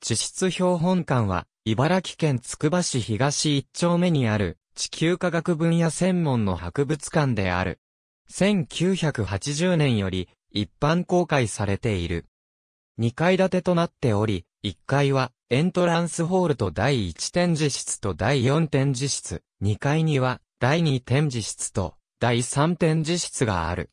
地質標本館は、茨城県つくば市東一丁目にある、地球科学分野専門の博物館である。1980年より、一般公開されている。2階建てとなっており、1階はエントランスホールと第1展示室と第4展示室、2階には第2展示室と第3展示室がある。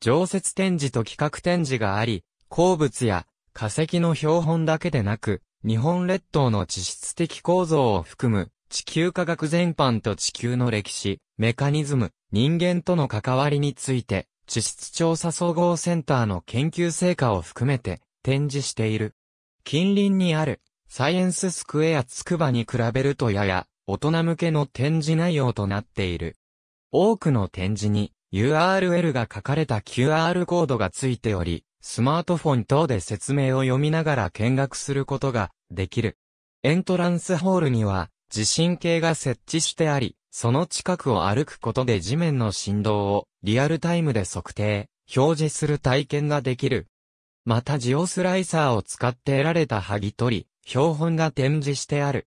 常設展示と企画展示があり、鉱物や化石の標本だけでなく、日本列島の地質的構造を含む、地球科学全般と地球の歴史、メカニズム、人間との関わりについて、地質調査総合センターの研究成果を含めて展示している。近隣にあるサイエンススクエアつくばに比べるとやや大人向けの展示内容となっている。多くの展示に URL が書かれた QR コードがついており、スマートフォン等で説明を読みながら見学することができる。エントランスホールには地震計が設置してあり、その近くを歩くことで地面の振動をリアルタイムで測定、表示する体験ができる。またジオスライサーを使って得られた剥ぎ取り、標本が展示してある。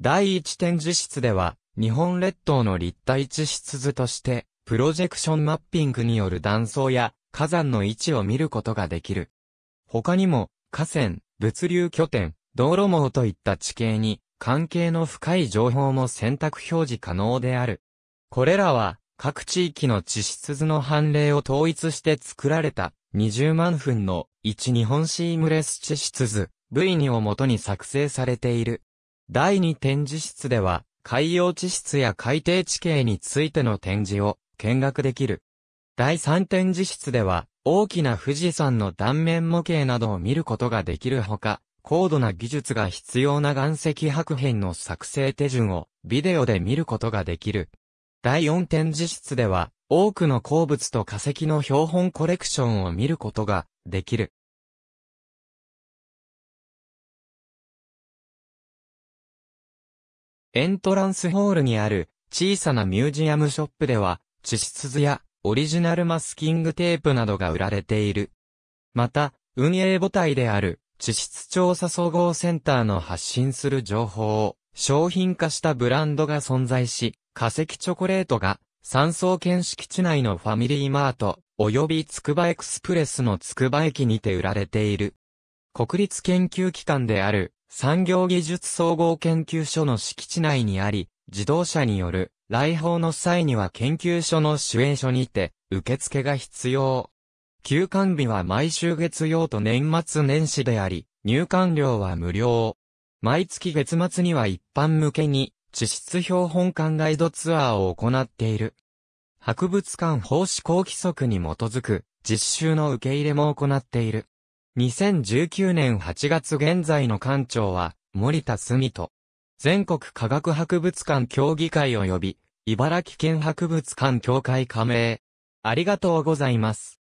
第一展示室では、日本列島の立体地質図として、プロジェクションマッピングによる断層や火山の位置を見ることができる。他にも、河川、物流拠点、道路網といった地形に、関係の深い情報も選択表示可能である。これらは、各地域の地質図の判例を統一して作られた、20万分の1日本シームレス地質図、V2 をもとに作成されている。第2展示室では、海洋地質や海底地形についての展示を見学できる。第3展示室では、大きな富士山の断面模型などを見ることができるほか、高度な技術が必要な岩石白片の作成手順をビデオで見ることができる。第4展示室では、多くの鉱物と化石の標本コレクションを見ることができる。エントランスホールにある小さなミュージアムショップでは、地質図やオリジナルマスキングテープなどが売られている。また、運営母体である、地質調査総合センターの発信する情報を商品化したブランドが存在し、化石チョコレートが山荘県敷地内のファミリーマート、及びつくばエクスプレスのつくば駅にて売られている。国立研究機関である産業技術総合研究所の敷地内にあり、自動車による来訪の際には研究所の主演所にて、受付が必要。休館日は毎週月曜と年末年始であり、入館料は無料。毎月月末には一般向けに、地質標本館ガイドツアーを行っている。博物館法施行規則に基づく、実習の受け入れも行っている。2019年8月現在の館長は、森田澄人。全国科学博物館協議会及び、茨城県博物館協会加盟。ありがとうございます。